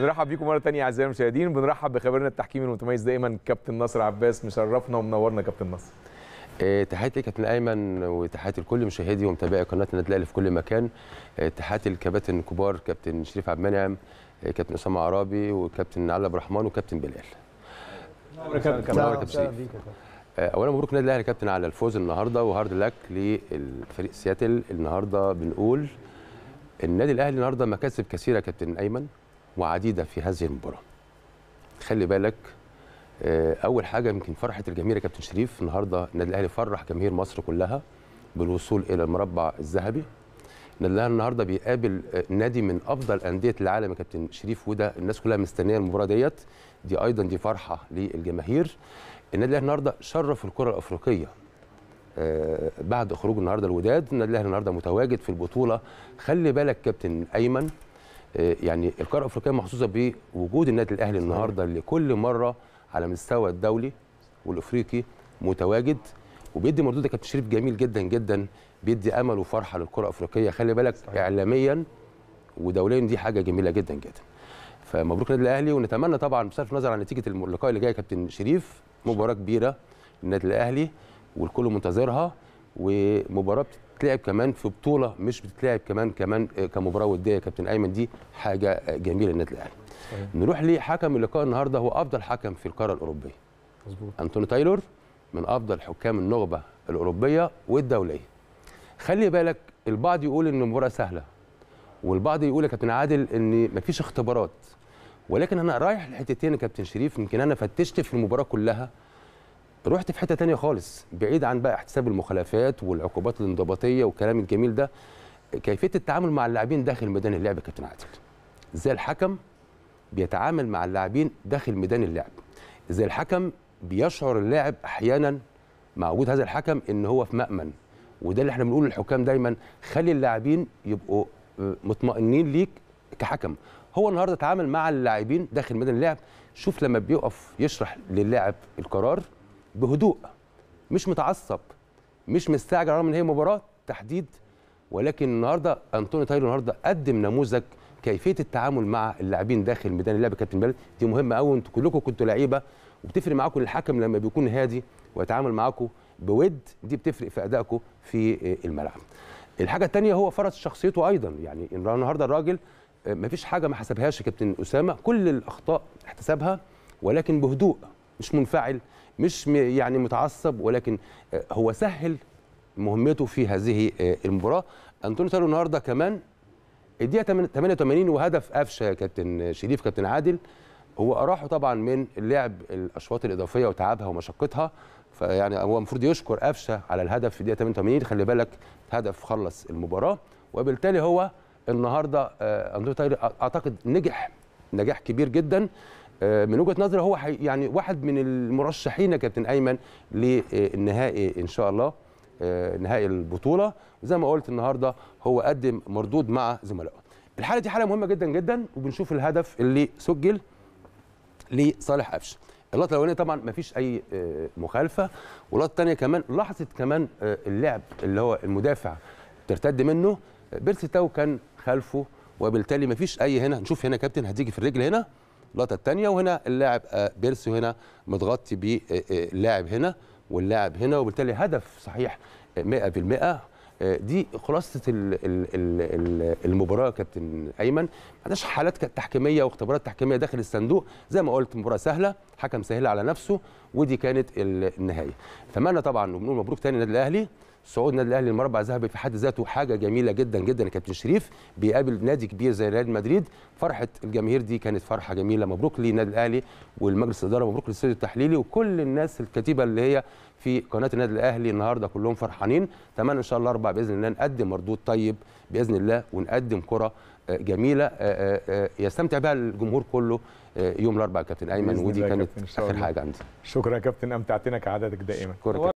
بنرحب بيكم مره ثانيه اعزائي المشاهدين بنرحب بخبرنا التحكيمي المتميز دايما كابتن نصر عباس مشرفنا ومنورنا كابتن نصر إيه، تحياتي كابتن ايمن وتحياتي لكل مشاهدي ومتابعي قناه النادي الاهلي في كل مكان إيه، تحياتي للكباتن الكبار كابتن شريف عبد المنعم إيه، كابتن اسامه عرابي وكابتن علي عبد الرحمن وكابتن بلال كابتن اولا مبروك النادي الاهلي كابتن على الفوز النهارده وهارد لك للفريق سياتل النهارده بنقول النادي الاهلي النهارده مكاسب كثيره كابتن ايمن وعديده في هذه المباراه. خلي بالك آه، اول حاجه يمكن فرحه الجماهير يا كابتن شريف النهارده النادي الاهلي فرح جماهير مصر كلها بالوصول الى المربع الذهبي. النادي الاهلي النهارده بيقابل آه، نادي من افضل انديه العالم يا كابتن شريف وده الناس كلها مستنيه المباراه ديت دي ايضا دي فرحه للجماهير. النادي الاهلي النهارده شرف الكره الافريقيه آه، بعد خروج النهارده الوداد النادي الاهلي النهارده متواجد في البطوله خلي بالك كابتن ايمن آه، يعني القاره الافريقيه محظوظه بوجود النادي الاهلي النهارده اللي كل مره على مستوى الدولي والافريقي متواجد وبيدي مردود كابتن شريف جميل جدا جدا بيدي امل وفرحه للكره الافريقيه خلي بالك صحيح. اعلاميا ودوليا دي حاجه جميله جدا جدا فمبروك النادي الاهلي ونتمنى طبعا بصرف النظر عن نتيجه اللقاء اللي جاي كابتن شريف مباراه كبيره للنادي الاهلي والكل منتظرها ومباراه بتتلعب كمان في بطوله مش بتتلعب كمان كمان آه، كمباراه وديه يا كابتن ايمن دي حاجه آه، جميله للنادي الاهلي نروح لحكم اللقاء النهارده هو افضل حكم في القاره الاوروبيه مظبوط انتوني تايلور من افضل حكام النخبه الاوروبيه والدوليه خلي بالك البعض يقول ان المباراه سهله والبعض يقول يا كابتن عادل ان مفيش اختبارات ولكن انا رايح لحتتين يا كابتن شريف يمكن انا فتشت في المباراه كلها رحت في حته ثانيه خالص بعيد عن بقى احتساب المخالفات والعقوبات الانضباطيه والكلام الجميل ده كيفيه التعامل مع اللاعبين داخل ميدان اللعب يا كابتن عادل ازاي الحكم بيتعامل مع اللاعبين داخل ميدان اللعب ازاي الحكم بيشعر اللاعب احيانا مع وجود هذا الحكم ان هو في مامن وده اللي احنا بنقول للحكام دايما خلي اللاعبين يبقوا آه، مطمئنين ليك كحكم هو النهارده اتعامل مع اللاعبين داخل ميدان اللعب شوف لما بيقف يشرح للاعب القرار بهدوء مش متعصب مش مستعجل رغم ان هي مباراه تحديد ولكن النهارده انطوني تايلو النهارده قدم نموذج كيفيه التعامل مع اللاعبين داخل ميدان اللعب كابتن بلد دي مهمه قوي انتوا كلكم كنتوا لعيبه وبتفرق معاكم الحكم لما بيكون هادي ويتعامل معاكم بود دي بتفرق في ادائكم في الملعب الحاجه الثانيه هو فرض شخصيته ايضا يعني النهارده الراجل آه، ما فيش حاجه ما حسبهاش كابتن اسامه كل الاخطاء احتسبها ولكن بهدوء مش منفعل مش يعني متعصب ولكن آه، هو سهل مهمته في هذه آه، المباراه انطونيو تالو النهارده كمان الدقيقه 88 وهدف قفشه يا كابتن شريف كابتن عادل هو اراحه طبعا من لعب الاشواط الاضافيه وتعبها ومشقتها فيعني هو المفروض يشكر قفشه على الهدف في الدقيقه 88 خلي بالك هدف خلص المباراه وبالتالي هو النهارده آه، انطونيو اعتقد نجح نجاح كبير جدا آه، من وجهه نظري هو يعني واحد من المرشحين يا كابتن ايمن للنهائي ان شاء الله آه، نهائي البطوله وزي ما قلت النهارده هو قدم مردود مع زملائه الحاله دي حاله مهمه جدا جدا وبنشوف الهدف اللي سجل لصالح قفشه اللقطه الاولانيه طبعا ما فيش اي آه، مخالفه واللقطه الثانيه كمان لاحظت كمان اللعب اللي هو المدافع ترتد منه بيرسي تاو كان خلفه وبالتالي ما فيش اي هنا نشوف هنا كابتن هتيجي في الرجل هنا اللقطه الثانيه وهنا اللاعب آه، بيرسي هنا متغطي باللاعب آه، آه، هنا واللاعب هنا وبالتالي هدف صحيح 100% دي خلاصه المباراه يا كابتن ايمن ما عندناش حالات كانت تحكيميه واختبارات تحكيميه داخل الصندوق زي ما قلت مباراه سهله حكم سهل على نفسه ودي كانت النهايه اتمنى طبعا وبنقول مبروك تاني للنادي الاهلي صعود النادي الاهلي المربع الذهبي في حد ذاته حاجه جميله جدا جدا يا كابتن شريف بيقابل نادي كبير زي ريال مدريد فرحه الجماهير دي كانت فرحه جميله مبروك للنادي الاهلي والمجلس الاداره مبروك للسيد التحليلي وكل الناس الكتيبه اللي هي في قناه النادي الاهلي النهارده كلهم فرحانين اتمنى ان شاء الله اربع باذن الله نقدم مردود طيب باذن الله ونقدم كره آه، جميله آه، آه، يستمتع بها الجمهور كله يوم الاربعاء كابتن ايمن ودي كانت اخر حاجه عندي شكرا يا كابتن امتعتنا كعادتك دائما شكرا